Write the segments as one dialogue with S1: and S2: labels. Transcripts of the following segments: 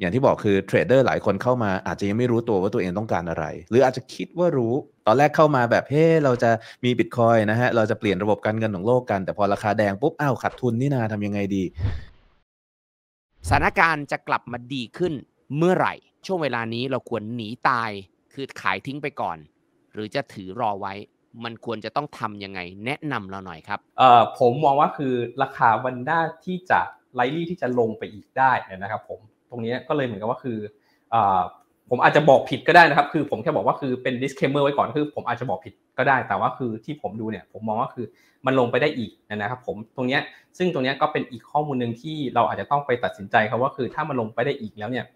S1: อย่างที่บอกคือเทรดเดอร์หลายคนเข้ามา อาจจะยังไม่รู้ตัวว่าตัวเองต้องการอะไร หรืออาจจะคิดว่ารู้ตอนแรกเข้ามาแบบเฮ้เราจะมีบิตคอยนะฮะเราจะเปลี่ยนระบบการเงินของโลกกันแต่พอราคาแดงปุ๊บอ้าวขาดทุน นี่นาทำยังไงดี
S2: สถานการณ์จะกลับมาดีขึ้นเมื่อไหร่ ช่วงเวลานี้เราควรหนีตายคือขายทิ้งไปก่อน หรือจะถือรอไว้ มันควรจะต้องทำยังไง แนะนำเราหน่อยครับเอ่อผมมองว่าคือราคาวันด้าที่จะไลลี่ที่จะลงไปอีกได้นะครับผมตรงนี้ก็เลยเหมือนกับว่าคือผมอาจจะบอกผิดก็ได้นะครับคือผมแค่บอกว่าคือเป็น disclaimer ไว้ก่อนคือ ผมอาจจะบอกผิดก็ได้แต่ว่าคือที่ผมดูเนี่ยผมมองว่าคือมันลงไปได้อีกนะครับผมตรงนี้ซึ่งตรงนี้ก็เป็นอีกข้อมูลหนึ่งที่เราอาจจะต้องไปตัดสินใจครับว่าคือถ้ามันลงไปได้อีกแล้วเนี่ย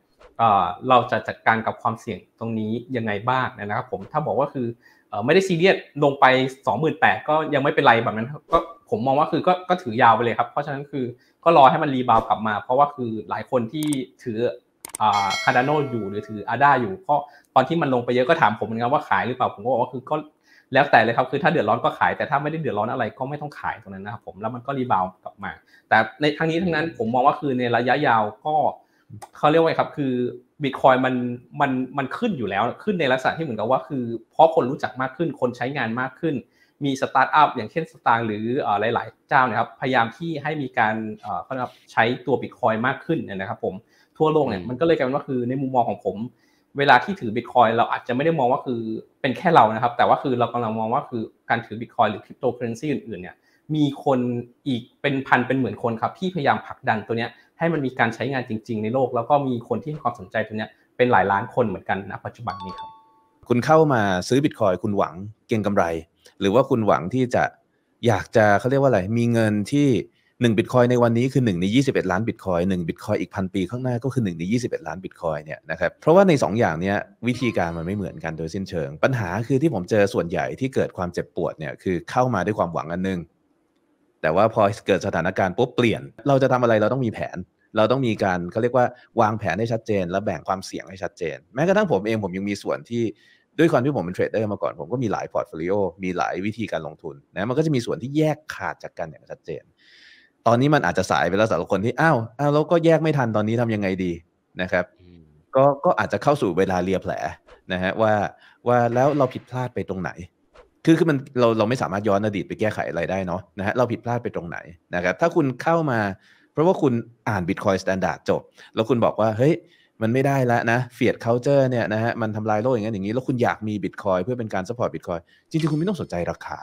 S2: เราจะจัดการกับความเสี่ยงตรงนี้ยังไงบ้างนะครับผมถ้าบอกว่าคือไม่ได้ซีเรียสลงไป28,000ก็ยังไม่เป็นไรแบบนั้นก็ผมมองว่าคือก็ก็ถือยาวไปเลยครับ เพราะฉะนั้นคือก็รอให้มันรีบาวกลับมา เพราะว่าคือหลายคนที่ถืออคาร์ดานอยู่หรือถืออาด้าอยู่ก็ตอนที่มันลงไปเยอะก็ถามผมเหมือนกันว่าขายหรือเปล่าผมก็บอกว่าคือก็แล้วแต่เลยครับคือถ้าเดือดร้อนก็ขายแต่ถ้าไม่ได้เดือดร้อนอะไรก็ไม่ต้องขายตรงนั้นนะครับผมแล้วมันก็รีบาวกลับมา แต่ในทั้งนี้ทั้งนั้นผมมองว่าคือในระยะยาวก็เขาเรียกว่าไงครับคือบิตคอยมันมันมันขึ้นอยู่แล้ว ขึ้นในลักษณะที่เหมือนกับว่าคือเพราะคนรู้จักมากขึ้นคนใช้งานมากขึ้นมีสตาร์ทอัพอย่างเช่นสตางหรือหลายๆ เจ้านะครับพยายามที่ให้มีการใช้ตัวบิตคอยมากขึ้นนะครับผมทั่วโลกเนี่ยมันก็เลยกลายเป็นว่าคือในมุมมองของผม เวลาที่ถือบิตคอยเราอาจจะไม่ได้มองว่าคือเป็นแค่เรานะครับ แต่ว่าคือเรากำลังมองว่าคือการถือบิตคอยหรือคริปโตเคอเรนซีอื่นๆเนี่ยมีคนอีกเป็นพันเป็นหมื่นคนครับที่พยายามผลักดันตัวเนี้ยให้มันมีการใช้งานจริง ๆ ในโลก แล้วก็มีคนที่ให้ความสนใจตัวเนี้ยเป็นหลายล้านคนเหมือนกันณปัจจุบันนี้ครับ
S1: คุณเข้ามาซื้อบิตคอยคุณหวังเก่งกำไร หรือว่าคุณหวังที่จะอยากจะเขาเรียกว่าอะไร มีเงินที่1บิตคอยในวันนี้คือ 1 ใน 21 ล้านบิตคอยหนึ่งบิตคอยอีกพันปีข้างหน้า ก็คือ 1 ใน 21 ล้านบิตคอยเนี่ยนะครับเพราะว่าใน 2 อย่างนี้วิธีการมันไม่เหมือนกันโดยสิ้นเชิง ปัญหาคือที่ผมเจอส่วนใหญ่ที่เกิดความเจ็บปวดเนี่ยคือเข้ามาด้วยความหวังอันนึงแต่ว่าพอเกิดสถานการณ์ปุ๊บเปลี่ยนเราจะทำอะไรเราต้องมีแผนเราต้องมีการเขาเรียกว่าวางแผนให้ชัดเจน และแบ่งความเสี่ยงให้ชัดเจน แม้กระทั่งผมเองผมยังมีส่วนที่ด้วยความที่ผมเป็นเทรดเดอร์มาก่อน ผมก็มีหลายพอร์ตโฟลิโอมีหลายวิธีการลงทุนนะมันก็จะมีส่วนที่แยกขาดจากกันอย่างชัดเจน ตอนนี้มันอาจจะสายไปแล้วสำหรับคนที่อ้าวอ้าวแล้วก็แยกไม่ทันตอนนี้ทำยังไงดีนะครับ ก็ก็อาจจะเข้าสู่เวลาเลียแผลนะฮะว่าว่าแล้วเราผิดพลาดไปตรงไหน คือคือมันเราเราไม่สามารถย้อนอดีตไปแก้ไขอะไรได้เนาะนะฮะเราผิดพลาดไปตรงไหนนะครับ ถ้าคุณเข้ามาเพราะว่าคุณอ่าน Bitcoin Standard จบ แล้วคุณบอกว่า เฮ้ย มันไม่ได้แล้วนะเฟียดเคานเจอร์เนี่ยนะฮะมันทำลายโลกอย่างนั้นอย่างนี้ แล้วคุณอยากมี Bitcoin เพื่อเป็นการสปอร์ตบิตคอยจริงๆคุณไม่ต้องสนใจราคา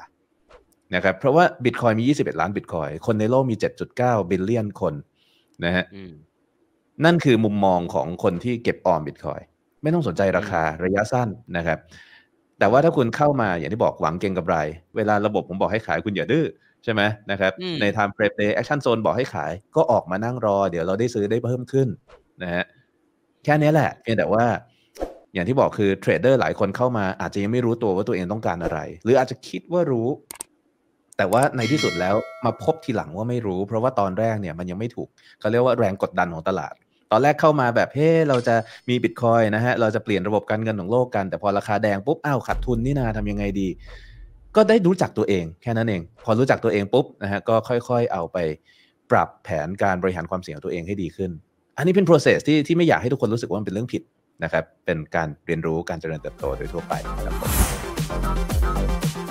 S1: นะครับ เพราะว่า Bitcoin มี 21 ล้าน Bitcoin คนในโลกมี 7.9 บิลเลียนคน นะฮะนั่นคือมุมมองของคนที่เก็บออม Bitcoin ไม่ต้องสนใจราคา ระยะสั้นนะครับ แต่ว่าถ้าคุณเข้ามาอย่างที่บอกหวังเก่งกับไร เวลาระบบผมบอกให้ขายคุณอย่าดื้อใช่ไหมนะครับใน time prep day action zone บอกให้ขาย ก็ออกมานั่งรอ เดี๋ยวเราได้ซื้อได้เพิ่มขึ้นนะฮะแค่นี้แหละเพียงแต่ว่า อย่างที่บอกคือเทรดเดอร์หลายคนเข้ามา อาจจะยังไม่รู้ตัวว่าตัวเองต้องการอะไร หรืออาจจะคิดว่ารู้ แต่ว่าในที่สุดแล้วมาพบทีหลังว่าไม่รู้เพราะว่าตอนแรกเนี่ยมันยังไม่ถูกเขาเรียกว่าแรงกดดันของตลาด ตอนแรกเข้ามาแบบเฮ้เราจะมีบิตคอยนะฮะเราจะเปลี่ยนระบบการเงินของโลกกันแต่พอราคาแดงปุ๊บอ้าวขาดทุนนี่นาทำยังไงดีก็ได้รู้จักตัวเองแค่นั้นเอง พอรู้จักตัวเองปุ๊บนะฮะก็ค่อยๆเอาไปปรับแผนการบริหารความเสี่ยงตัวเองให้ดีขึ้น อันนี้เป็น process ที่ที่ไม่อยากให้ทุกคนรู้สึกว่ามันเป็นเรื่องผิดนะครับเป็นการเรียนรู้การเจริญเติบโตโดยทั่วไปครับ